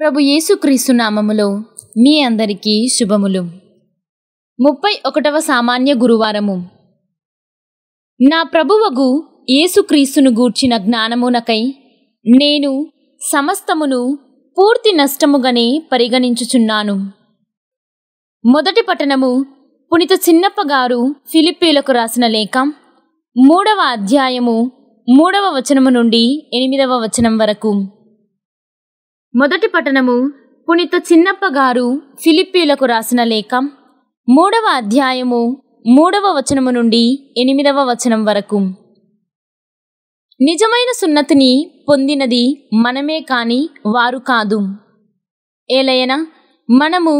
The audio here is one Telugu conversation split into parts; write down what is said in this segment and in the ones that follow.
ప్రభు యేసుక్రీస్తు నామములో మీ అందరికీ శుభములు ముప్పై ఒకటవ సామాన్య గురువారము నా ప్రభువగు యేసుక్రీస్తును గూర్చిన జ్ఞానమునకై నేను సమస్తమును పూర్తి నష్టముగానే పరిగణించుచున్నాను మొదటి పట్టణము పునిత చిన్నప్ప గారు ఫిలిప్పీలకు రాసిన లేఖ మూడవ అధ్యాయము మూడవ వచనము నుండి ఎనిమిదవ వచనం వరకు మొదటి పట్టణము పునిత చిన్నప్ప గారు ఫిలిప్పీలకు రాసిన లేఖం మూడవ అధ్యాయము మూడవ వచనము నుండి ఎనిమిదవ వచనం వరకు నిజమైన సున్నతిని పొందినది మనమే కాని వారు కాదు ఏలయన మనము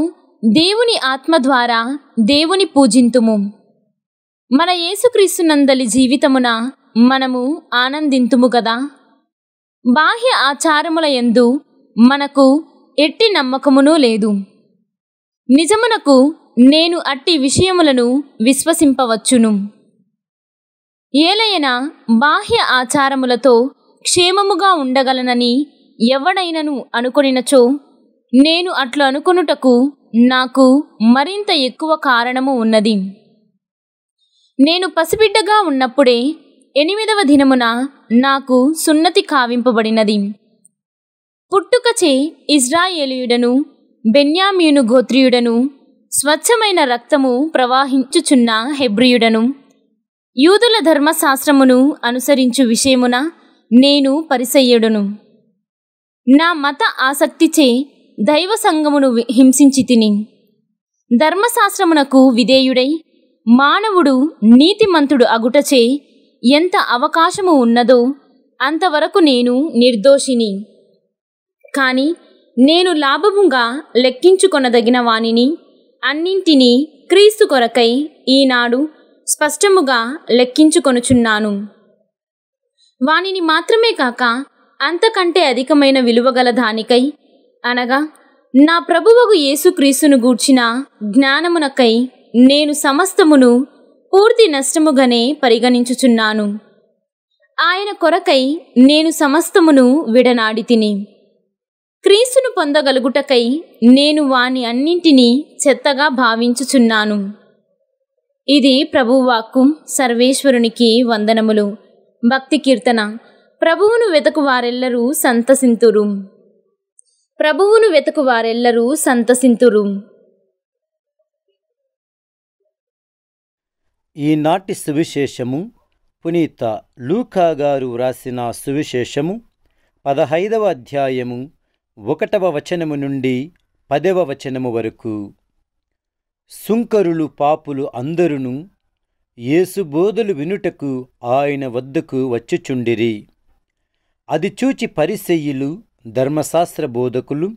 దేవుని ఆత్మ ద్వారా దేవుని పూజింతుము మన యేసుక్రీస్తునందలి జీవితమున మనము ఆనందింతుము కదా బాహ్య ఆచారముల ఎందు మనకు ఎట్టి నమ్మకమునూ లేదు నిజమునకు నేను అట్టి విషయములను విశ్వసింపవచ్చును ఏలయన బాహ్య ఆచారములతో క్షేమముగా ఉండగలనని ఎవడైనను అనుకొనినచో నేను అట్లు అనుకొనుటకు నాకు మరింత ఎక్కువ కారణము ఉన్నది నేను పసిబిడ్డగా ఉన్నప్పుడే ఎనిమిదవ దినమున నాకు సున్నతి కావింపబడినది పుట్టుకచే ఇజ్రాయేలీయుడను బెన్యామీను గోత్రియుడను స్వచ్ఛమైన రక్తము ప్రవాహించుచున్న హెబ్రియుడను యూదుల ధర్మశాస్త్రమును అనుసరించు విషయమున నేను పరిసయ్యుడును నా మత ఆసక్తిచే దైవ సంఘమును హింసించి తిని ధర్మశాస్త్రమునకు విధేయుడై మానవుడు నీతిమంతుడు అగుటచే ఎంత అవకాశము ఉన్నదో అంతవరకు నేను నిర్దోషిని కానీ నేను లాభముగా లెక్కించుకొనదగిన వానిని అన్నింటినీ క్రీస్తు కొరకై ఈనాడు స్పష్టముగా లెక్కించుకొనుచున్నాను వానిని మాత్రమే కాక అంతకంటే అధికమైన విలువగల దానికై అనగా నా ప్రభువకు యేసుక్రీస్తును గూర్చిన జ్ఞానమునకై నేను సమస్తమును పూర్తి నష్టముగానే పరిగణించుచున్నాను ఆయన కొరకై నేను సమస్తమును విడనాడి తిని క్రీస్తును పొందగలుగుటకై నేను వాని అన్నింటినీ చెత్తగా భావించుచున్నాను ఇది ప్రభువాక్కు సర్వేశ్వరునికి వందనములు భక్తి కీర్తన ప్రభువును వెతకు వారెల్లరూ సంతసింతురు ప్రభువును వెతకు వారెల్లరూ సంతసింతురు ఈనాటి సువిశేషము పునీత లూకా గారు వ్రాసిన సువిశేషము పదహైదవ అధ్యాయము ఒకటవ వచనము నుండి పదవ వచనము వరకు సుంకరులు పాపులు అందరును యేసు బోధలు వినుటకు ఆయన వద్దకు వచ్చుచుండిరి అది చూచి పరిసెయ్యులు ధర్మశాస్త్ర బోధకులు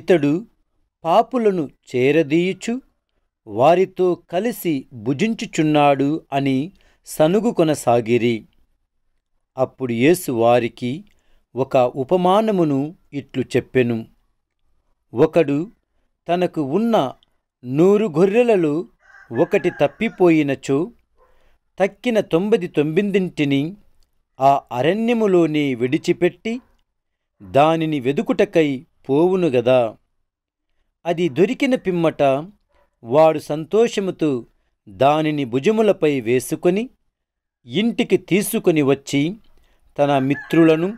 ఇతడు పాపులను చేరదీయుచు వారితో కలిసి భుజించుచున్నాడు అని సనుగు కొనసాగిరి అప్పుడు యేసు వారికి ఒక ఉపమానమును ఇట్లు చెప్పెను ఒకడు తనకు ఉన్న నూరు గొర్రెలలో ఒకటి తప్పిపోయినచో తక్కిన తొంభది తొమ్మిదింటిని ఆ అరణ్యములోనే విడిచిపెట్టి దానిని వెదుకుటకై పోవును గదా అది దొరికిన పిమ్మట వాడు సంతోషముతో దానిని భుజములపై వేసుకొని ఇంటికి తీసుకొని వచ్చి తన మిత్రులను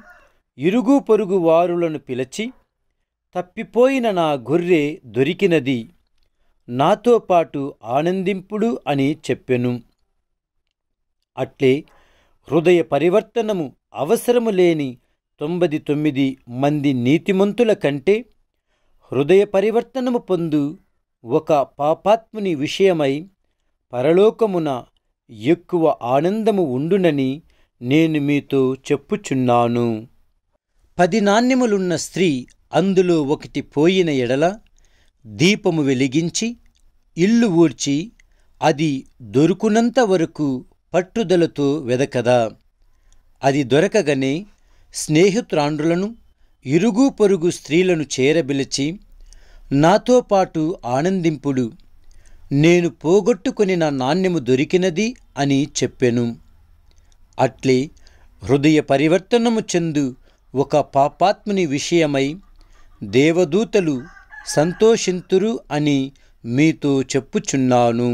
ఇరుగు పొరుగు వారులను పిలిచి తప్పిపోయిన నా గొర్రె దొరికినది నాతో పాటు ఆనందింపుడు అని చెప్పెను అట్లే హృదయ పరివర్తనము అవసరము లేని తొంభై తొమ్మిది మంది నీతిమంతుల కంటే హృదయ పరివర్తనము పొందు ఒక పాపాత్ముని విషయమై పరలోకమున ఎక్కువ ఆనందము ఉండునని నేను మీతో చెప్పుచున్నాను పది నాణ్యములున్న స్త్రీ అందులో ఒకటి పోయిన ఎడల దీపము వెలిగించి ఇల్లు ఊడ్చి అది దొరుకునంత వరకు పట్టుదలతో వెదకదా అది దొరకగనే స్నేహితురాండ్రులను ఇరుగు పొరుగు స్త్రీలను చేరబిలిచి నాతో పాటు ఆనందింపుడు నేను పోగొట్టుకుని నా నాణ్యము దొరికినది అని చెప్పెను అట్లే హృదయ పరివర్తనము చెందు ఒక పాపాత్ముని విషయమై దేవదూతలు సంతోషింతురు అని మీతో చెప్పుచున్నాను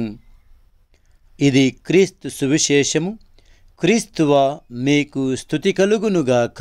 ఇది క్రీస్తు సువిశేషము క్రీస్తువ మీకు స్థుతి కలుగునుగాక